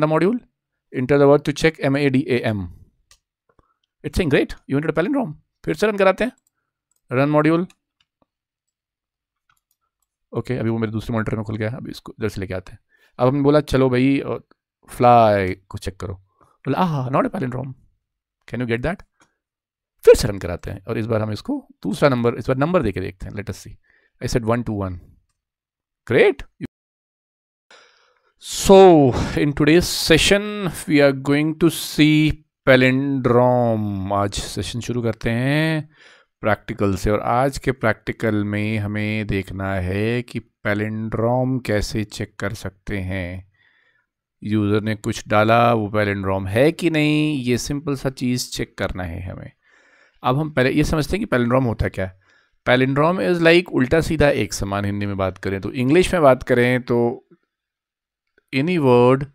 the module, enter the word to check M A D A M. It's saying great, you entered a palindrome. फिर से run कराते हैं run module okay अभी वो मेरे दूसरे मॉनिटर में खुल गया अभी इसको इधर से लेके आते हैं अब हमने बोला चलो भाई फ्लाई को चेक करो बोला ah not a rom can you get that फिर से रन कराते हैं और इस बार हम इसको दूसरा नंबर इस बार नंबर देके देखते हैं let's see I set one two one great So in today's session we are going to see palindrome. आज सेशन शुरू करते हैं प्रैक्टिकल से और आज के प्रैक्टिकल में हमें देखना है कि palindrome कैसे चेक कर सकते हैं यूज़र ने कुछ डाला वो पेलेंड्रोम है कि नहीं ये सिंपल सा चीज़ चेक करना है हमें अब हम पहले ये समझते हैं कि पैलिंड्रोम होता क्या है पैलिंड्रोम इज़ लाइक उल्टा सीधा एक समान हिंदी में बात करें तो इंग्लिश में बात करें तो any word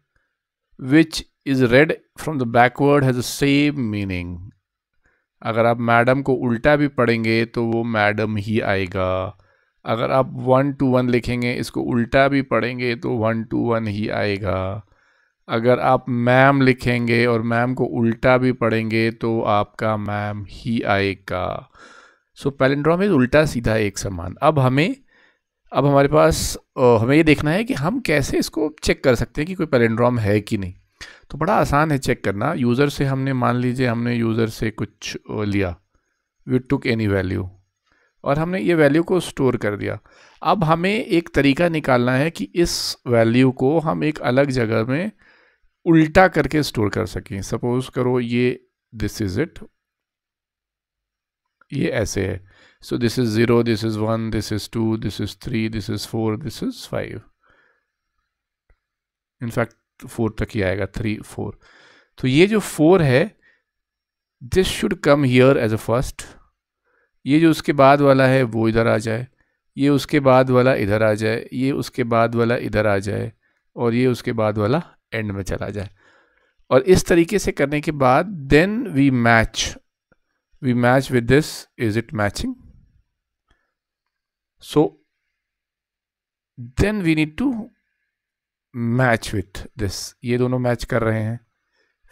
which is read from the backward has the same meaning अगर आप मैडम को उल्टा भी पढ़ेंगे तो वो मैडम ही आएगा अगर आप वन टू वन लिखेंगे इसको उल्टा भी पढ़ेंगे तो वन टू वन ही आएगा अगर आप मैम लिखेंगे और मैम को उल्टा भी पढ़ेंगे तो आपका मैम ही आएगा सो पैलेंड्रोम इज़ उल्टा सीधा एक समान अब हमें अब हमारे पास हमें ये देखना है कि हम कैसे इसको चेक कर सकते हैं कि कोई पैलेंड्रॉम है कि नहीं तो बड़ा आसान है चेक करना यूज़र से हमने मान लीजिए हमने यूज़र से कुछ लिया वी टुक एनी वैल्यू और हमने ये वैल्यू को स्टोर कर दिया अब हमें एक तरीका निकालना है कि इस वैल्यू को हम एक अलग जगह में उल्टा करके स्टोर कर सकें सपोज़ करो ये दिस इज़ इट ये ऐसे है So this is 0, this is 1, this is 2, this is 3, this is 4, this is 5. In fact four तक ही आएगा थ्री फोर तो ये जो फोर है this should come here as a first ये जो उसके बाद वाला है वो इधर आ जाए ये उसके बाद वाला इधर आ जाए ये उसके बाद वाला इधर आ जाए और ये उसके बाद वाला एंड में चला जाए और इस तरीके से करने के बाद then we match we match with this is it matching So then we need to match with this. ये दोनों मैच कर रहे हैं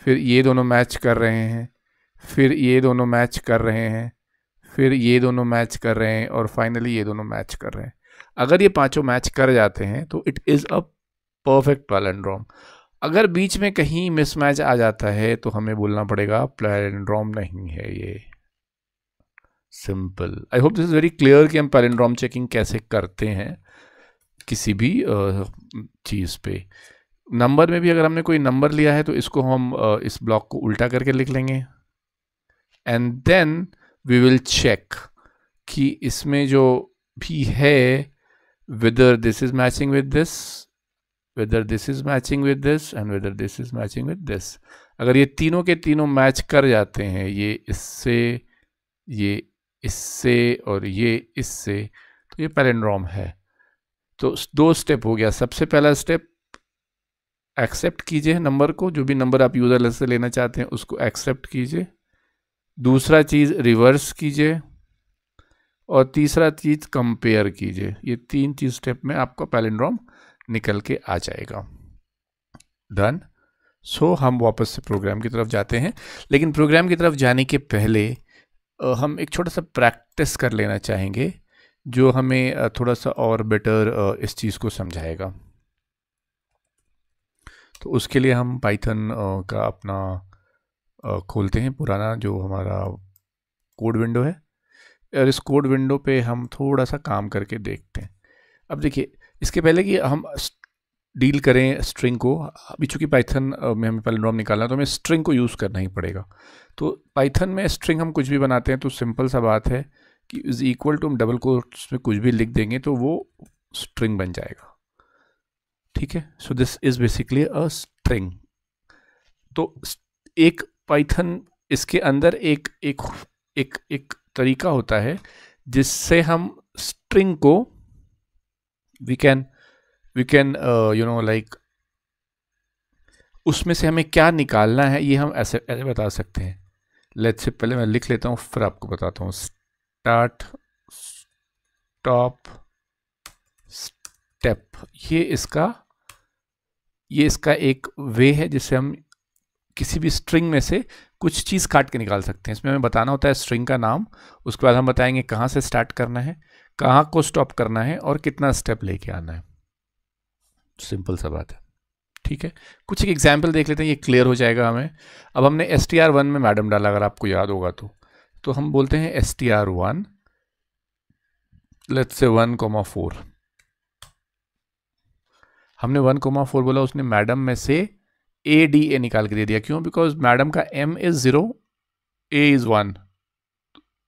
फिर ये दोनों मैच कर रहे हैं फिर ये दोनों मैच कर रहे हैं फिर ये दोनों मैच कर रहे हैं और फाइनली ये दोनों मैच कर रहे हैं अगर ये पांचों मैच कर जाते हैं तो it is a perfect palindrome अगर बीच में कहीं मिसमैच आ जाता है तो हमें बोलना पड़ेगा पैलेंड्रॉम नहीं है ये simple I hope this is very clear कि हम पैलिंड्रॉम चेकिंग कैसे करते हैं किसी भी चीज़ पे नंबर में भी अगर हमने कोई नंबर लिया है तो इसको हम इस ब्लॉक को उल्टा करके लिख लेंगे and then we will check कि इसमें जो भी है whether this is matching with this whether this is matching with this and whether this is matching with this अगर ये तीनों के तीनों मैच कर जाते हैं ये इससे ये इससे और ये इससे तो ये पैलेंड्रॉम है तो दो स्टेप हो गया सबसे पहला स्टेप एक्सेप्ट कीजिए नंबर को जो भी नंबर आप यूज़र से लेना चाहते हैं उसको एक्सेप्ट कीजिए दूसरा चीज़ रिवर्स कीजिए और तीसरा चीज़ कंपेयर कीजिए ये तीन चीज़ स्टेप में आपका पैलेंड्रॉम निकल के आ जाएगा डन सो so, हम वापस से प्रोग्राम की तरफ जाते हैं लेकिन प्रोग्राम की तरफ जाने के पहले हम एक छोटा सा प्रैक्टिस कर लेना चाहेंगे जो हमें थोड़ा सा और बेटर इस चीज़ को समझाएगा तो उसके लिए हम पाइथन का अपना खोलते हैं पुराना जो हमारा कोड विंडो है और इस कोड विंडो पे हम थोड़ा सा काम करके देखते हैं अब देखिए इसके पहले कि हम डील करें स्ट्रिंग को अभी चूँकि पाइथन में हमें पहले नॉर्म निकालना तो हमें स्ट्रिंग को यूज़ करना ही पड़ेगा तो पाइथन में स्ट्रिंग हम कुछ भी बनाते हैं तो सिंपल सा बात है कि इज़ इक्वल टू हम डबल कोट्स में कुछ भी लिख देंगे तो वो स्ट्रिंग बन जाएगा ठीक है so this is basically a string तो एक पाइथन इसके अंदर एक एक एक एक तरीका होता है जिससे हम स्ट्रिंग को we can we can you know like उसमें से हमें क्या निकालना है ये हम ऐसे ऐसे बता सकते हैं लेट से पहले मैं लिख लेता हूँ फिर आपको बताता हूँ स्टार्ट स्टॉप स्टेप ये इसका ये इसका एक वे है जिससे हम किसी भी स्ट्रिंग में से कुछ चीज़ काट के निकाल सकते हैं इसमें हमें बताना होता है स्ट्रिंग का नाम उसके बाद हम बताएंगे कहाँ से स्टार्ट करना है कहाँ को स्टॉप करना है और कितना स्टेप लेके आना है सिंपल सा बात है ठीक है कुछ एक एग्जाम्पल देख लेते हैं ये क्लियर हो जाएगा हमें अब हमने एस टी आर वन में मैडम डाला अगर आपको याद होगा तो तो हम बोलते हैं S T R one let's say one comma four हमने वन कोमा फोर बोला उसने मैडम में से ए डी ए निकाल के दे दिया क्यों बिकॉज मैडम का M is zero A is one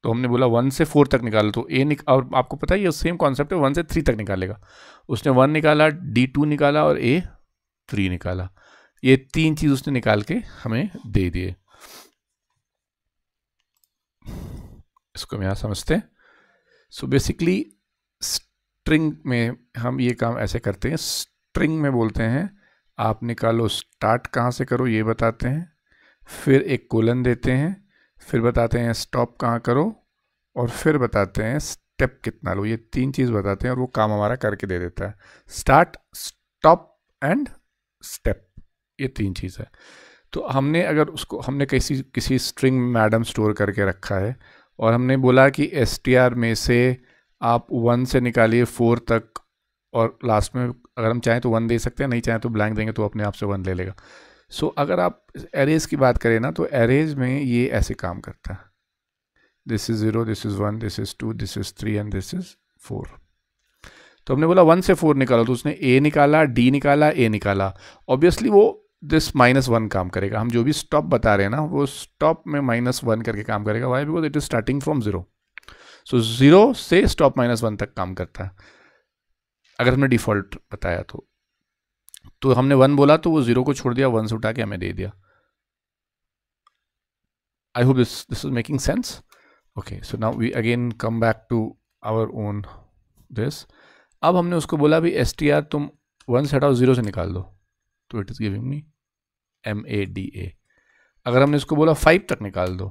तो हमने बोला वन से फोर तक निकालो तो ए निक और आपको पता है ये सेम कॉन्सेप्ट है वन से थ्री तक निकालेगा उसने वन निकाला डी टू निकाला और ए थ्री निकाला ये तीन चीज़ उसने निकाल के हमें दे दिए इसको हम यहाँ समझते हैं सो बेसिकली स्ट्रिंग में हम ये काम ऐसे करते हैं स्ट्रिंग में बोलते हैं आप निकालो स्टार्ट कहाँ से करो ये बताते हैं फिर एक कोलन देते हैं फिर बताते हैं स्टॉप कहाँ करो और फिर बताते हैं स्टेप कितना लो ये तीन चीज़ बताते हैं और वो काम हमारा करके दे देता है स्टार्ट स्टॉप एंड स्टेप ये तीन चीज़ है तो हमने अगर उसको हमने किसी किसी स्ट्रिंग में मैडम स्टोर करके रखा है और हमने बोला कि एस में से आप वन से निकालिए फोर तक और लास्ट में अगर हम चाहें तो वन दे सकते हैं नहीं चाहें तो ब्लैंक देंगे तो अपने आप से वन ले लेगा सो अगर आप एरेज की बात करें ना तो एरेज में ये ऐसे काम करता है this is zero this is one this is two this is three and this is four तो हमने बोला वन से फोर निकाला तो उसने ए निकाला डी निकाला ए निकाला ऑब्वियसली वो दिस माइनस वन काम करेगा हम जो भी स्टॉप बता रहे हैं ना वो स्टॉप में माइनस वन करके काम करेगा why because it is starting from zero so zero से स्टॉप माइनस वन तक काम करता है अगर हमने डिफ़ॉल्ट बताया तो तो हमने वन बोला तो वो ज़ीरो को छोड़ दिया वन से उठा के हमें दे दिया I hope this this is making sense okay so now we again come back to our own this अब हमने उसको बोला भी एस टी आर तुम वन से हटाओ ज़ीरो से निकाल दो तो it is giving me M A D A अगर हमने इसको बोला फाइव तक निकाल दो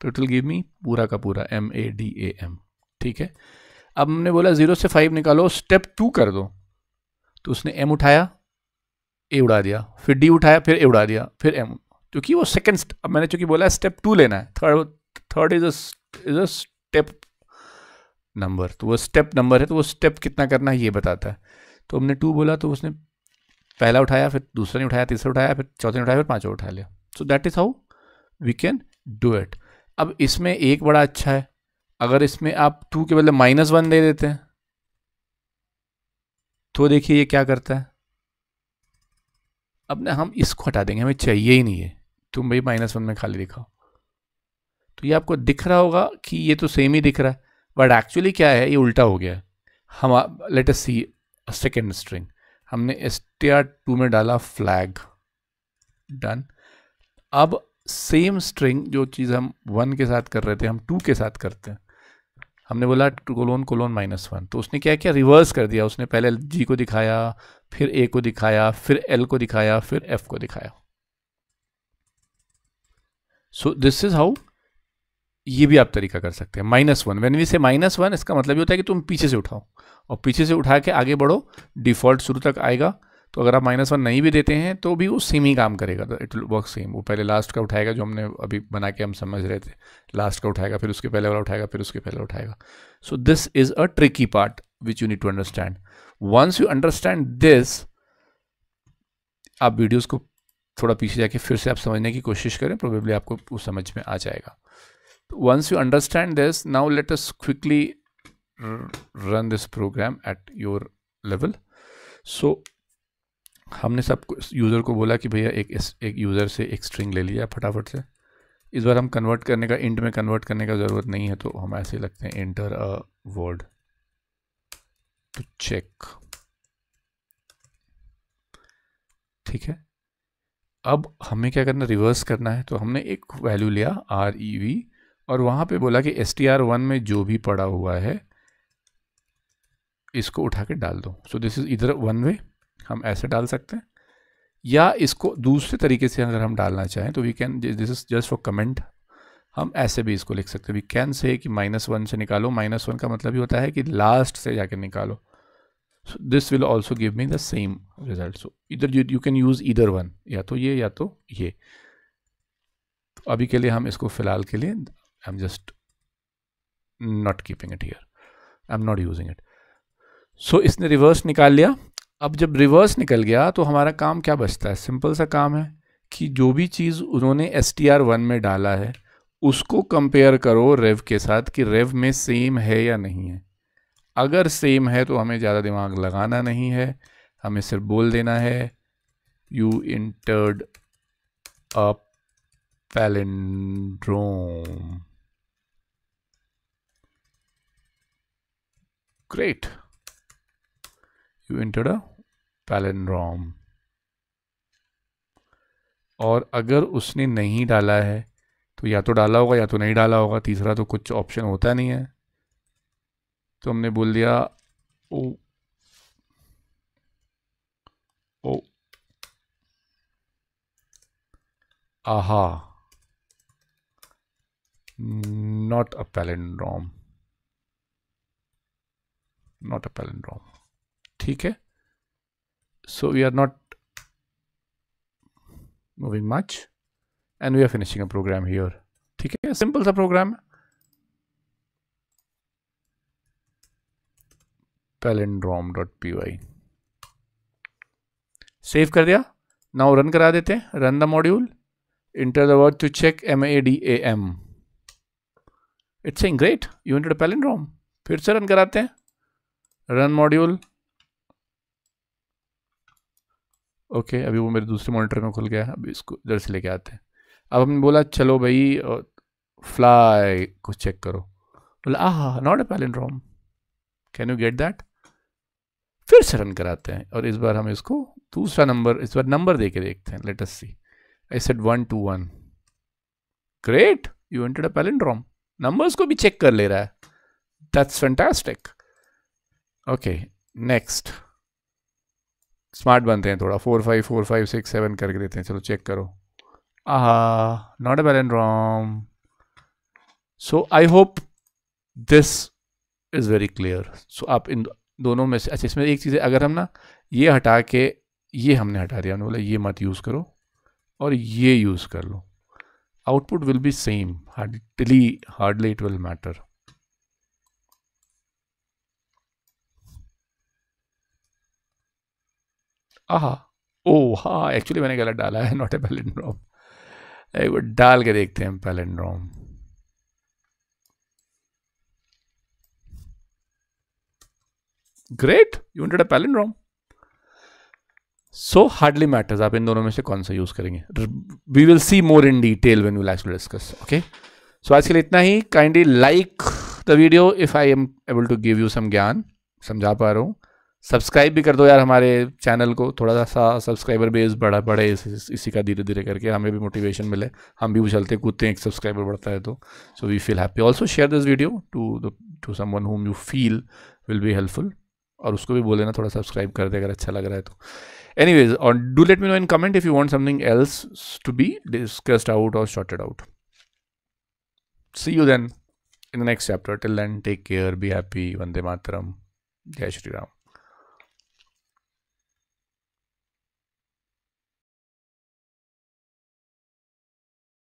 तो इट विल गिव मी पूरा का पूरा M A D A M ठीक है अब हमने बोला ज़ीरो से फाइव निकालो स्टेप टू कर दो तो उसने एम उठाया ए उड़ा दिया फिर डी उठाया फिर ए उड़ा दिया फिर एम क्योंकि वो सेकेंड अब मैंने चूंकि बोला स्टेप टू लेना है third third is is a step number तो वो स्टेप नंबर है तो वो स्टेप कितना करना है ये बताता है तो हमने टू बोला तो उसने पहला उठाया फिर दूसरा ने उठाया तीसरा उठाया फिर चौथे ने उठाया फिर पाँचवा उठा लिया so that is how we can do it अब इसमें एक बड़ा अच्छा है अगर इसमें आप टू के बदले माइनस वन दे देते हैं तो देखिए ये क्या करता है अब ना हम इसको हटा देंगे हमें चाहिए ही नहीं है तुम भाई माइनस वन में खाली दिखाओ तो ये आपको दिख रहा होगा कि ये तो सेम ही दिख रहा है बट एक्चुअली क्या है ये उल्टा हो गया है हम let us see second string हमने एस टी आर टू में डाला फ्लैग डन अब सेम स्ट्रिंग जो चीज़ हम वन के साथ कर रहे थे हम टू के साथ करते हैं हमने बोला कोलोन कोलोन माइनस वन तो उसने क्या किया रिवर्स कर दिया उसने पहले जी को दिखाया फिर ए को दिखाया फिर एल को दिखाया फिर एफ को दिखाया सो दिस इज हाउ ये भी आप तरीका कर सकते हैं minus one when we say minus one इसका मतलब ये होता है कि तुम पीछे से उठाओ और पीछे से उठा के आगे बढ़ो डिफॉल्ट शुरू तक आएगा तो अगर आप माइनस वन नहीं भी देते हैं तो भी वो सेम ही काम करेगा इट वर्क सेम वो पहले लास्ट का उठाएगा जो हमने अभी बना के हम समझ रहे थे लास्ट का उठाएगा फिर उसके पहले वाला उठाएगा फिर उसके पहले उठाएगा so this is a tricky part which you need to understand once you understand this आप वीडियोज़ को थोड़ा पीछे जाके फिर से आप समझने की कोशिश करें प्रोबेबली आपको वो समझ में आ जाएगा once you understand this now let us quickly run this program at your level so हमने सब यूज़र को बोला कि भैया एक एक यूज़र से एक स्ट्रिंग ले लिया फटाफट से इस बार हम कन्वर्ट करने का इंट में कन्वर्ट करने का ज़रूरत नहीं है तो हम ऐसे लगते हैं enter a word to check ठीक है अब हमें क्या करना रिवर्स करना है तो हमने एक वैल्यू लिया आर ई वी और वहाँ पे बोला कि एस टी आर वन में जो भी पड़ा हुआ है इसको उठा के डाल दो सो दिस इज़ इधर वन वे हम ऐसे डाल सकते हैं या इसको दूसरे तरीके से अगर हम डालना चाहें तो we can this is just for comment हम ऐसे भी इसको लिख सकते हैं वी कैन से कि माइनस वन से निकालो माइनस वन का मतलब ये होता है कि लास्ट से जाकर निकालो this will also give me the same result so इधर यू कैन यूज़ इधर वन या तो ये या तो ये तो अभी के लिए हम इसको फ़िलहाल के लिए I am just not keeping it here I am not using it so इसने रिवर्स निकाल लिया अब जब रिवर्स निकल गया तो हमारा काम क्या बचता है सिंपल सा काम है कि जो भी चीज़ उन्होंने एस टी आर वन में डाला है उसको कंपेयर करो रेव के साथ कि रेव में सेम है या नहीं है अगर सेम है तो हमें ज़्यादा दिमाग लगाना नहीं है हमें सिर्फ बोल देना है you entered a palindrome great you entered a palindrome और अगर उसने नहीं डाला है तो या तो डाला होगा या तो नहीं डाला होगा तीसरा तो कुछ ऑप्शन होता नहीं है तो हमने बोल दिया oh oh aha not a palindrome not a palindrome ठीक है so we are not moving much and we are finishing a program here ठीक है सिंपल सा program palindrome dot P Y save कर दिया नाउ रन करा देते हैं run the module enter the word to check M A D A M it's great you enter palindrome फिर से रन कराते हैं रन मॉड्यूल ओके अभी वो मेरे दूसरे मॉनिटर में खुल गया है अभी इसको इधर से लेके आते हैं अब हमने बोला चलो भाई फ्लाई को चेक करो बोला ah not a palindrome can you get that फिर से रन कराते हैं और इस बार हम इसको दूसरा नंबर इस बार नंबर दे के देखते हैं let's see I set one two one great you entered a palindrome numbers को भी चेक कर ले रहा है that's fantastic okay next smart बनते हैं थोड़ा four five four five six seven करके देते हैं चलो चेक करो aha not a and rom so I hope this is very clear so आप इन दोनों में से अच्छा इसमें एक चीज़ है अगर हम ना ये हटा के ये हमने हटा दिया हमने बोला ये मत यूज़ करो और ये यूज़ कर लो output will be same hardly hardly it will matter aha oh हाँ एक्चुअली मैंने गलत डाला है नॉट ए पैलेंड्रोम एक बार डाल के देखते हैं palindrome great you wanted a palindrome so hardly matters आप इन दोनों में से कौन सा यूज करेंगे we will see more in detail when will actually discuss okay so आज के लिए इतना ही kindly like the video if I am able to give you some ज्ञान समझा पा रहा हूँ सब्सक्राइब भी कर दो यार हमारे चैनल को थोड़ा सा सब्सक्राइबर बेस बढ़ा बढ़े इस, इस, इसी का धीरे धीरे करके हमें भी मोटिवेशन मिले हम भी उछलते कूदते हैं एक सब्सक्राइबर बढ़ता है तो so we feel happy also share this video to the to someone whom you feel will be helpful और उसको भी बोल देना थोड़ा सब्सक्राइब कर दे अगर अच्छा लग रहा है तो एनी वेज और do let me know in comment if you want something else to be discussed out और shorted out see you then in the next chapter till then take care be happy Vande Mataram जय श्री राम